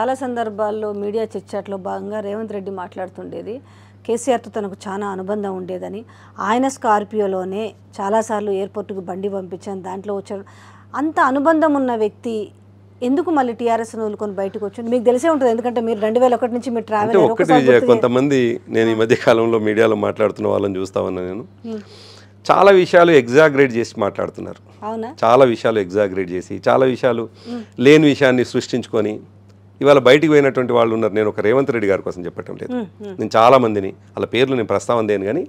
చాలా సందర్భాల్లో మీడియా చర్చాట్లో భాగంగా రేవంత్ రెడ్డి మాట్లాడుతుండేది కేసీఆర్తో తనకు చాలా అనుబంధం ఉండేదని ఆయన స్కార్పియోలోనే చాలాసార్లు ఎయిర్పోర్ట్కి బండి పంపించాను దాంట్లో వచ్చాడు అంత అనుబంధం ఉన్న వ్యక్తి ఎందుకు మళ్ళీ టీఆర్ఎస్ నూలుకొని బయటకు వచ్చాడు మీకు తెలిసే ఉంటుంది ఎందుకంటే మీరు రెండు వేల ఒకటి నుంచి మీరు ట్రావెల్ ఒకటి కొంతమంది నేను ఈ మధ్య కాలంలో మీడియాలో మాట్లాడుతున్న వాళ్ళని చూస్తా ఉన్నా నేను చాలా విషయాలు ఎగ్జాగ్రేట్ చేసి మాట్లాడుతున్నారు చాలా విషయాలు ఎగ్జాగ్రేట్ చేసి చాలా విషయాలు లేని విషయాన్ని సృష్టించుకొని ఇవాళ బయటికి పోయినటువంటి వాళ్ళు ఉన్నారు నేను ఒక రేవంత్ రెడ్డి గారి కోసం చెప్పటం లేదు నేను చాలా మందిని వాళ్ళ పేర్లు నేను ప్రస్తావన దేను కానీ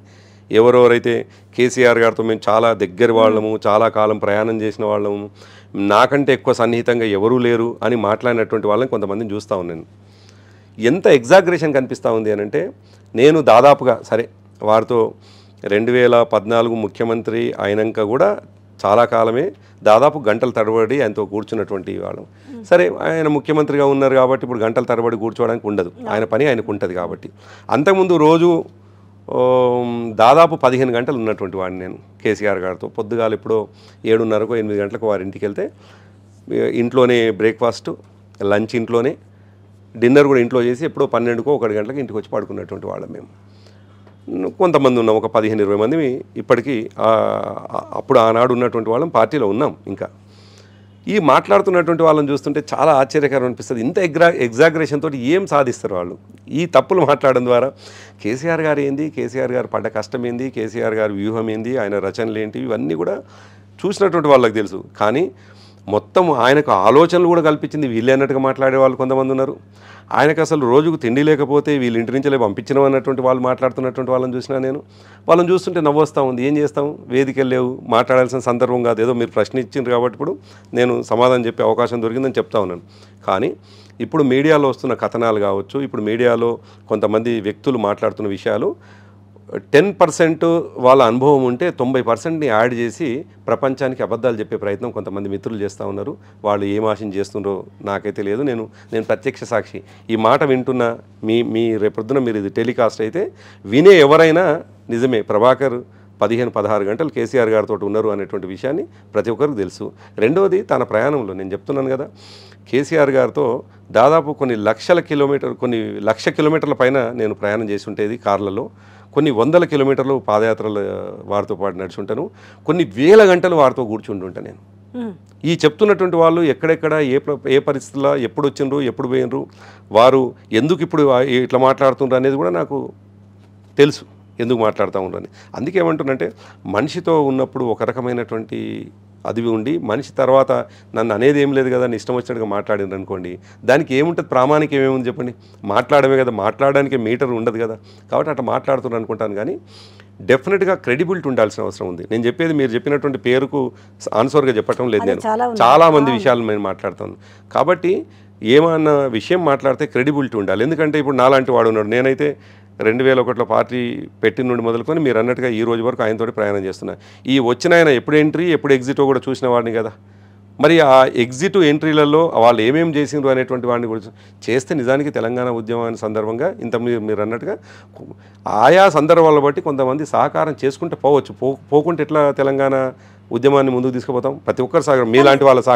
ఎవరెవరైతే కేసీఆర్ గారితో మేము చాలా దగ్గర వాళ్ళము చాలా కాలం ప్రయాణం చేసిన వాళ్ళము నాకంటే ఎక్కువ సన్నిహితంగా ఎవరూ లేరు అని మాట్లాడినటువంటి వాళ్ళని కొంతమందిని చూస్తూ ఉన్నాను ఎంత ఎగ్జాగ్రేషన్ కనిపిస్తూ ఉంది అని అంటే నేను దాదాపుగా సరే వారితో రెండు వేల పద్నాలుగు ముఖ్యమంత్రి అయినాక కూడా చాలా కాలమే దాదాపు గంటల తరబడి ఆయనతో కూర్చున్నటువంటి వాళ్ళం సరే ఆయన ముఖ్యమంత్రిగా ఉన్నారు కాబట్టి ఇప్పుడు గంటల తరబడి కూర్చోవడానికి ఉండదు ఆయన పని ఆయనకు ఉంటుంది కాబట్టి అంతకుముందు రోజు దాదాపు పదిహేను గంటలు ఉన్నటువంటి వాడిని నేను కేసీఆర్ గారితో పొద్దుగాలు ఎప్పుడో ఏడున్నరకో ఎనిమిది గంటలకు వారి ఇంటికి వెళ్తే ఇంట్లోనే బ్రేక్ఫాస్ట్ లంచ్ ఇంట్లోనే డిన్నర్ కూడా ఇంట్లో చేసి ఎప్పుడో పన్నెండుకో ఒకటి గంటలకు ఇంటికి వచ్చి పడుకున్నటువంటి వాళ్ళం మేము కొంతమంది ఉన్నాం ఒక పదిహేను ఇరవై మంది ఇప్పటికీ అప్పుడు ఆనాడు ఉన్నటువంటి వాళ్ళం పార్టీలో ఉన్నాం ఇంకా ఈ మాట్లాడుతున్నటువంటి వాళ్ళని చూస్తుంటే చాలా ఆశ్చర్యకరం అనిపిస్తుంది ఇంత ఎగ్రా ఎగ్జాగ్రేషన్ తోటి ఏం సాధిస్తారు వాళ్ళు ఈ తప్పులు మాట్లాడడం ద్వారా కేసీఆర్ గారు ఏంది కేసీఆర్ గారు పడ్డ కష్టం ఏంది కేసీఆర్ గారు వ్యూహం ఏంది ఆయన రచనలు ఏంటి ఇవన్నీ కూడా చూసినటువంటి వాళ్ళకి తెలుసు కానీ మొత్తం ఆయనకు ఆలోచనలు కూడా కల్పించింది వీళ్ళే అన్నట్టుగా మాట్లాడే వాళ్ళు కొంతమంది ఉన్నారు ఆయనకు అసలు రోజుకు తిండి లేకపోతే వీళ్ళు ఇంటి నుంచి పంపించడం అన్నటువంటి వాళ్ళు మాట్లాడుతున్నటువంటి వాళ్ళని చూసినా నేను వాళ్ళని చూస్తుంటే నవ్వొస్తా ఉంది ఏం చేస్తాం వేదిక లేవు మాట్లాడాల్సిన సందర్భం కాదు ఏదో మీరు ప్రశ్న ఇచ్చింది కాబట్టి ఇప్పుడు నేను సమాధానం చెప్పే అవకాశం దొరికిందని చెప్తా ఉన్నాను కానీ ఇప్పుడు మీడియాలో వస్తున్న కథనాలు కావచ్చు ఇప్పుడు మీడియాలో కొంతమంది వ్యక్తులు మాట్లాడుతున్న విషయాలు టెన్ పర్సెంట్ వాళ్ళ అనుభవం ఉంటే తొంభై పర్సెంట్ని యాడ్ చేసి ప్రపంచానికి అబద్ధాలు చెప్పే ప్రయత్నం కొంతమంది మిత్రులు చేస్తూ ఉన్నారు వాళ్ళు ఏం ఆశం చేస్తున్నారో నాకైతే లేదు నేను నేను ప్రత్యక్ష సాక్షి ఈ మాట వింటున్న మీ మీ రేపొద్దున మీరు ఇది టెలికాస్ట్ అయితే వినే ఎవరైనా నిజమే ప్రభాకర్ పదిహేను పదహారు గంటలు కేసీఆర్ గారితో ఉన్నారు అనేటువంటి విషయాన్ని ప్రతి ఒక్కరికి తెలుసు రెండవది తన ప్రయాణంలో నేను చెప్తున్నాను కదా కేసీఆర్ గారితో దాదాపు కొన్ని లక్షల కిలోమీటర్ కొన్ని లక్ష కిలోమీటర్ల పైన నేను ప్రయాణం చేసి ఉండేది కార్లలో కొన్ని వందల కిలోమీటర్లు పాదయాత్రలు వారితో పాటు నడుచుంటాను కొన్ని వేల గంటలు వారితో కూర్చుంటుంటాను నేను ఈ చెప్తున్నటువంటి వాళ్ళు ఎక్కడెక్కడ ఏ ఏ పరిస్థితుల్లో ఎప్పుడు వచ్చిండ్రు ఎప్పుడు పోయినరు వారు ఎందుకు ఇప్పుడు ఇట్లా మాట్లాడుతుండ్రు అనేది కూడా నాకు తెలుసు ఎందుకు మాట్లాడుతూ ఉండని అందుకేమంటున్నంటే మనిషితో ఉన్నప్పుడు ఒక రకమైనటువంటి అది ఉండి మనిషి తర్వాత నన్ను అనేది ఏం లేదు కదా ఇష్టం వచ్చినట్టుగా మాట్లాడింది అనుకోండి దానికి ఏముంటుంది ప్రామాణిక ఏముంది చెప్పండి మాట్లాడమే కదా మాట్లాడడానికి మీటర్ ఉండదు కదా కాబట్టి అట్లా మాట్లాడుతున్నాను అనుకుంటాను కానీ డెఫినెట్గా క్రెడిబిలిటీ ఉండాల్సిన అవసరం ఉంది నేను చెప్పేది మీరు చెప్పినటువంటి పేరుకు ఆన్సర్గా చెప్పటం లేదు నేను చాలామంది విషయాలు నేను మాట్లాడుతాను కాబట్టి ఏమన్న విషయం మాట్లాడితే క్రెడిబిలిటీ ఉండాలి ఎందుకంటే ఇప్పుడు నాలాంటి వాడు ఉన్నాడు నేనైతే రెండు వేల ఒకటిలో పార్టీ పెట్టిన నుండి మొదలుకొని మీరు అన్నట్టుగా ఈ రోజు వరకు ఆయనతోటి ప్రయాణం చేస్తున్నారు ఈ వచ్చిన ఆయన ఎప్పుడు ఎంట్రీ ఎప్పుడు ఎగ్జిటో కూడా చూసిన వాడిని కదా మరి ఆ ఎగ్జిట్ ఎంట్రీలలో వాళ్ళు ఏమేమి చేసినారు అనేటువంటి వాడిని కూడా చేస్తే నిజానికి తెలంగాణ ఉద్యమాన్ని సందర్భంగా ఇంత మీరు అన్నట్టుగా ఆయా సందర్భాలను బట్టి కొంతమంది సహకారం చేసుకుంటే పోవచ్చు పో పోకుంటే ఎట్లా తెలంగాణ ఉద్యమాన్ని ముందుకు తీసుకుపోతాం ప్రతి ఒక్కరు సాగరం మీలాంటి వాళ్ళ సాగ